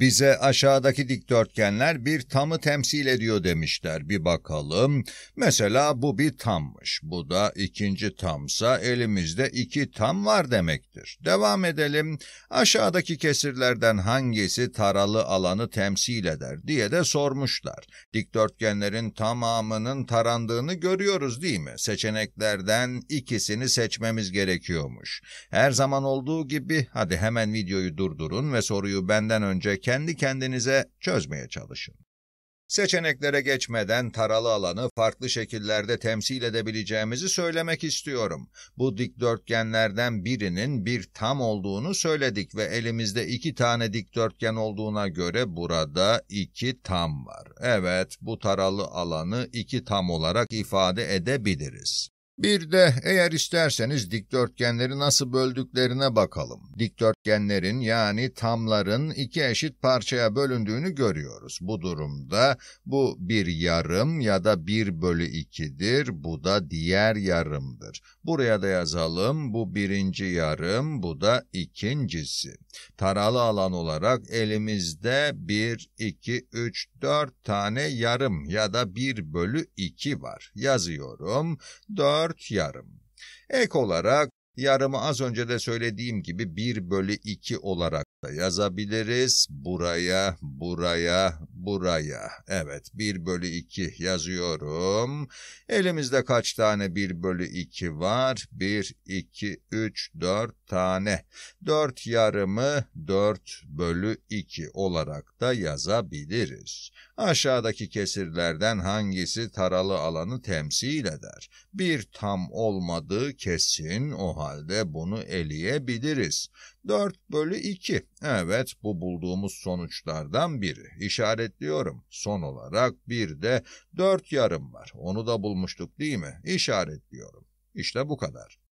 Bize aşağıdaki dikdörtgenler bir tamı temsil ediyor demişler. Bir bakalım. Mesela bu bir tammış. Bu da ikinci tamsa elimizde iki tam var demektir. Devam edelim. Aşağıdaki kesirlerden hangisi taralı alanı temsil eder diye de sormuşlar. Dikdörtgenlerin tamamının tarandığını görüyoruz değil mi? Seçeneklerden ikisini seçmemiz gerekiyormuş. Her zaman olduğu gibi hadi hemen videoyu durdurun ve soruyu benden önce kendi kendinize çözmeye çalışın. Seçeneklere geçmeden taralı alanı farklı şekillerde temsil edebileceğimizi söylemek istiyorum. Bu dikdörtgenlerden birinin bir tam olduğunu söyledik ve elimizde iki tane dikdörtgen olduğuna göre burada iki tam var. Evet, bu taralı alanı iki tam olarak ifade edebiliriz. Bir de eğer isterseniz dikdörtgenleri nasıl böldüklerine bakalım. Dikdörtgenlerin yani tamların iki eşit parçaya bölündüğünü görüyoruz. Bu durumda bu bir yarım ya da bir bölü ikidir, bu da diğer yarımdır. Buraya da yazalım bu birinci yarım, bu da ikincisi. Taralı alan olarak elimizde bir, iki, üç, dört tane yarım ya da bir bölü iki var. Yazıyorum 4 4 yarım. Ek olarak yarımı az önce de söylediğim gibi 1 bölü 2 olarak da yazabiliriz. Buraya, buraya buraya. Evet 1 bölü 2 yazıyorum. Elimizde kaç tane 1 bölü 2 var? 1, 2, 3, 4 tane. 4 yarımı 4 bölü 2 olarak da yazabiliriz. Aşağıdaki kesirlerden hangisi taralı alanı temsil eder? Bir tam olmadığı kesin o halde bunu eleyebiliriz. 4 bölü 2. Evet bu bulduğumuz sonuçlardan biri. İşaretliyorum. Son olarak bir de 4 yarım var. Onu da bulmuştuk değil mi? İşaretliyorum. İşte bu kadar.